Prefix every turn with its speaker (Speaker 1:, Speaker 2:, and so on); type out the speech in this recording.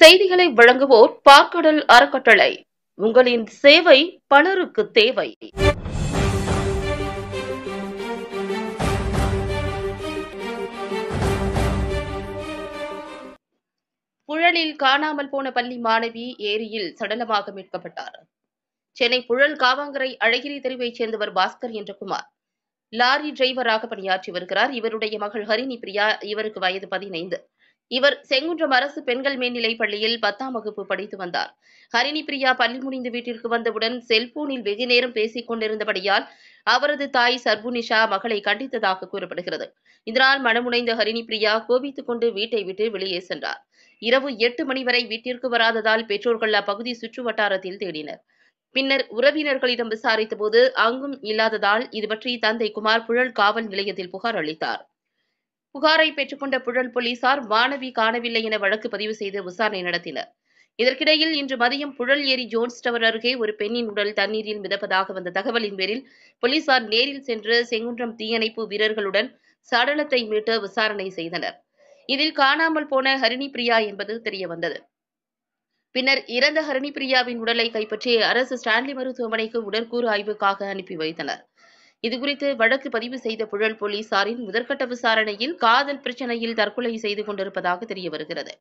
Speaker 1: செய்திகளை வழங்குவோர் பாக்கடல் அறக்கட்டளை உங்களின் சேவை பலருக்கு தேவை புழலில் காணாமல் போன பள்ளி மாணவி ஏரியில் சடலமாக மீட்கப்பட்டார் சென்னை புழல் காவாங்கரை அழகிரி தெருவைச் சேர்ந்தவர் பாஸ்கர் என்ற குமார் லாரி டிரைவராக பணியாற்றி வருகிறார் இவருடைய மகள் ஹரிணி பிரியா இவருக்கு வயது பதினைந்து இவர் செங்குன்றம் அரசு பெண்கள் மேல்நிலை பள்ளியில் பத்தாம் வகுப்பு படித்து வந்தார் ஹரிணி பிரியா பள்ளி முடிந்து வீட்டிற்கு வந்தவுடன் செல்போனில் வெகு நேரம் பேசிக் கொண்டிருந்தபடியால் அவரது தாய் சர்புனிஷா மகளை கண்டித்ததாக கூறப்படுகிறது இதனால் மனமுடைந்த ஹரிணி பிரியா கோபித்துக் கொண்டு வீட்டை விட்டு வெளியே சென்றார் இரவு எட்டு மணி வரை வீட்டிற்கு வராததால் பெற்றோர்கள் அப்பகுதி சுற்று வட்டாரத்தில் தேடினர் பின்னர் உறவினர்களிடம் விசாரித்த போது அங்கும் இல்லாததால் இது பற்றி தந்தை குமார் புழல் காவல் நிலையத்தில் புகார் அளித்தார் புகாரை பெற்றுக்கொண்ட புழல் போலீசார் மாணவி காணவில்லை என வழக்கு பதிவு செய்து விசாரணை நடத்தினர் இதற்கிடையில் இன்று மதியம் புழல் ஏரி ஜோன்ஸ் டவர் அருகே ஒரு பெண்ணின் உடல் தண்ணீரில் மிதப்பதாக வந்த தகவலின் பேரில் போலீசார் நேரில் சென்று செங்குன்றம் தீயணைப்பு வீரர்களுடன் சடலத்தை மீட்டு விசாரணை செய்தனர் இதில் காணாமல் போன ஹரிணி பிரியா என்பது தெரியவந்தது பின்னர் இறந்த ஹரிணி பிரியாவின் உடலை கைப்பற்றி அரசு ஸ்டான்லி மருத்துவமனைக்கு உடற்கூறு ஆய்வுக்காக அனுப்பி வைத்தனர் இதுகுறித்து வழக்கு பதிவு செய்த புழல் போலீசாரின் முதற்கட்ட விசாரணையில் காதல் பிரச்சனையில் தற்கொலை செய்து கொண்டிருப்பதாக தெரியவருகிறது